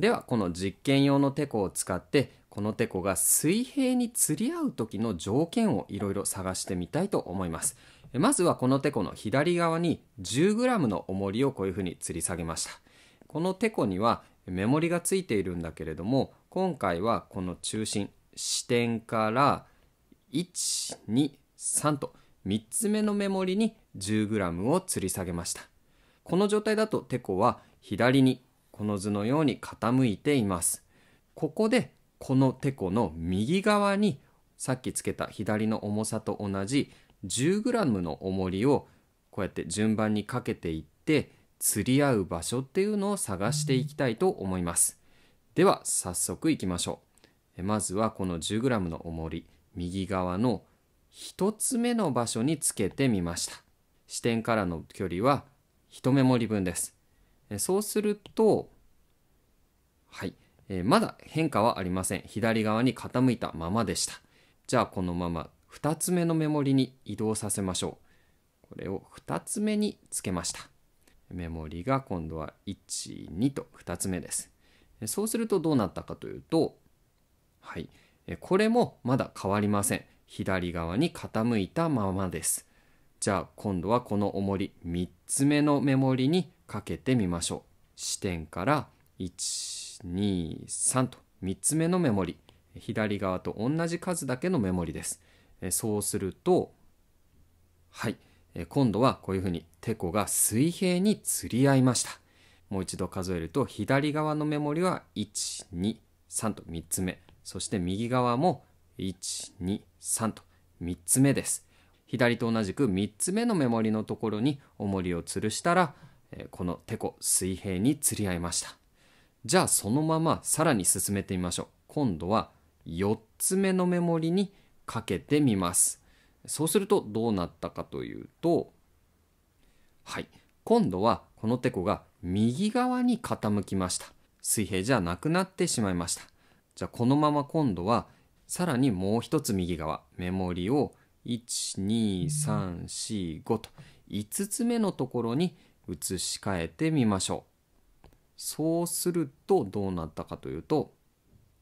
ではこの実験用のテコを使ってこのテコが水平に釣り合う時の条件をいろいろ探してみたいと思います。まずはこのテコの左側に 10g の重りをこういうふうに吊り下げました。このテコには目盛りがついているんだけれども今回はこの中心支点から123と3つ目の目盛りに 10g を吊り下げました。この状態だとテコは左にこの図のように傾いています。ここでこのてこの右側にさっきつけた左の重さと同じ 10g の重りをこうやって順番にかけていって釣り合う場所っていうのを探していきたいと思います。では早速いきましょう。まずはこの 10g の重り右側の1つ目の場所につけてみました。視点からの距離は1目盛り分です。そうすると、はい、えー、まだ変化はありません。左側に傾いたままでした。じゃあこのまま2つ目のメモリに移動させましょう。これを2つ目につけました。メモリが今度は1、2と2つ目です。そうするとどうなったかというと、はい、これもまだ変わりません。左側に傾いたままです。じゃあ今度はこの重り3つ目のメモリにかけてみましょう。視点から123と3つ目のメモリ左側と同じ数だけのメモリです。そうするとはい今度はこういうふうにてこが水平に釣り合いました。もう一度数えると左側のメモリは123と3つ目そして右側も123と3つ目です。左と同じく3つ目のメモリのところに重りを吊るしたらこのテコ水平に釣り合いましたじゃあそのままさらに進めてみましょう今度は4つ目のメモリにかけてみますそうするとどうなったかというとはい今度はこのテコが右側に傾きました水平じゃなくなってしまいましたじゃあこのまま今度はさらにもう一つ右側メモリを1234 5と5つ目のところに移し替えてみましょう。そうするとどうなったかというと、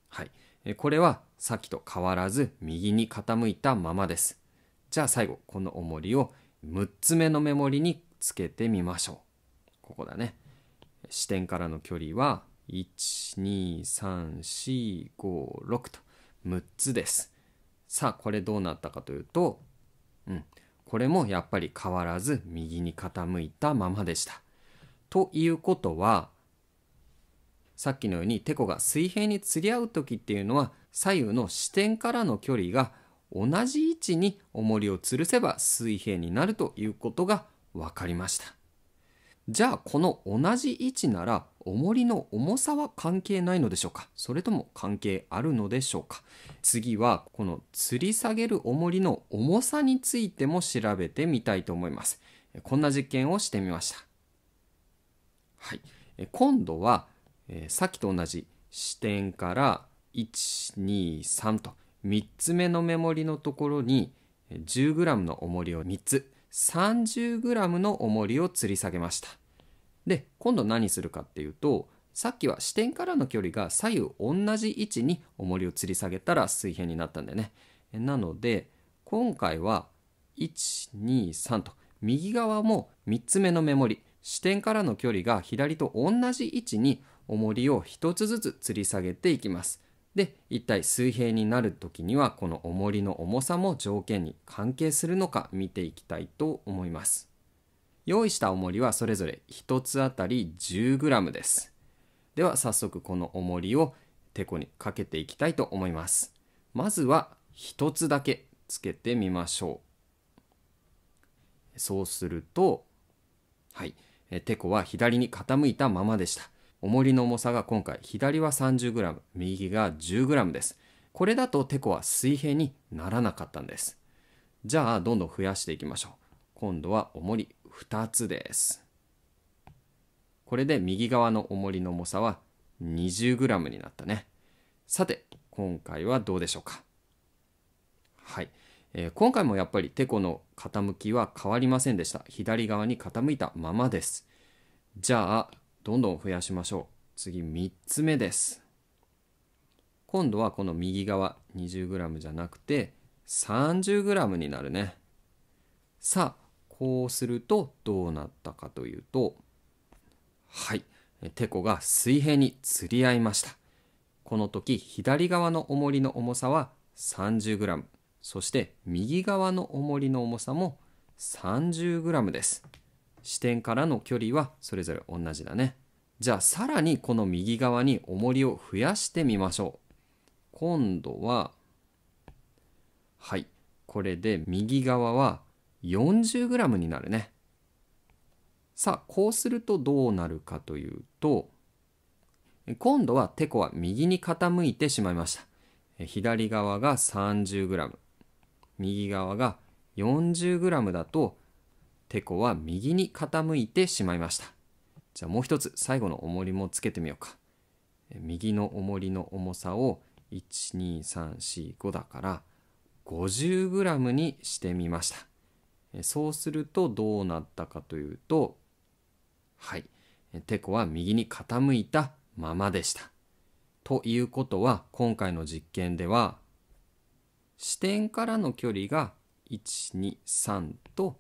はい。これはさっきと変わらず右に傾いたままです。じゃあ最後、この重りを6つ目の目盛りにつけてみましょう。ここだね。視点からの距離は12345 6と6つです。さあ、これどうなったかというと、うん。これもやっぱり変わらず右に傾いたままでした。ということはさっきのようにてこが水平に釣り合う時っていうのは左右の支点からの距離が同じ位置に重りを吊るせば水平になるということが分かりました。じゃあこの同じ位置なら重りの重さは関係ないのでしょうかそれとも関係あるのでしょうか次はこの吊り下げる重りの重さについても調べてみたいと思いますこんな実験をしてみましたはい今度は、えー、さっきと同じ視点から123と3つ目の目盛りのところに 10g の重りを3つ 30g の重りを吊り下げましたで今度何するかっていうとさっきは視点からの距離が左右同じ位置に重りを吊り下げたら水平になったんだよね。なので今回は123と右側も3つ目の目盛り視点からの距離が左と同じ位置に重りを1つずつ吊り下げていきます。で一体水平になる時にはこの重りの重さも条件に関係するのか見ていきたいと思います。用意した重りはそれぞれ1つあたり 10g ですでは早速この重りをてこにかけていきたいと思いますまずは1つだけつけてみましょうそうするとはいてこは左に傾いたままでした重りの重さが今回左は 30g 右が 10g ですこれだとてこは水平にならなかったんですじゃあどんどん増やしていきましょう今度は重り2つです。これで右側の重りの重さは 20g になったね。さて、今回はどうでしょうかはい、えー、今回もやっぱりてこの傾きは変わりませんでした。左側に傾いたままです。じゃあ、どんどん増やしましょう。次、3つ目です。今度はこの右側 20g じゃなくて 30g になるね。さあ、こうするとどうなったかというとはいてこが水平に釣り合いましたこの時左側の重りの重さは 30g そして右側の重りの重さも 30g です視点からの距離はそれぞれ同じだねじゃあさらにこの右側に重りを増やしてみましょう今度ははいこれで右側は 40g になるね。さあこうするとどうなるかというと今度はてこは右に傾いてしまいました。左側が 30g 右側が 40g だとてこは右に傾いてしまいました。じゃあもう一つ最後の重りもつけてみようか。右の重りの重さを12345だから 50g にしてみました。そうするとどうなったかというとはいテコは右に傾いたままでした。ということは今回の実験では視点からの距離が123と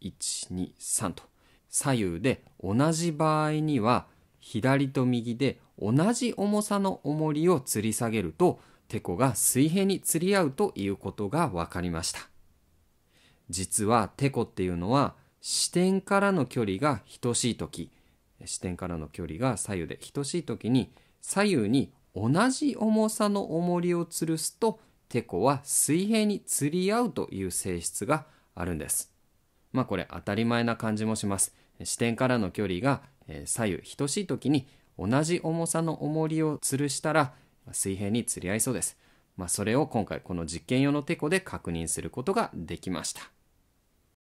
123と左右で同じ場合には左と右で同じ重さの重りを吊り下げるとテコが水平に吊り合うということが分かりました。実はてこっていうのは視点からの距離が等しい時視点からの距離が左右で等しい時に左右に同じ重さの重りを吊るすとてこは水平に釣り合うという性質があるんです。まあこれ当たり前な感じもします。視点からの距離が左右等しい時に同じ重さの重りを吊るしたら水平に釣り合いそうです。まあ、それを今回この実験用のテコで確認することができました。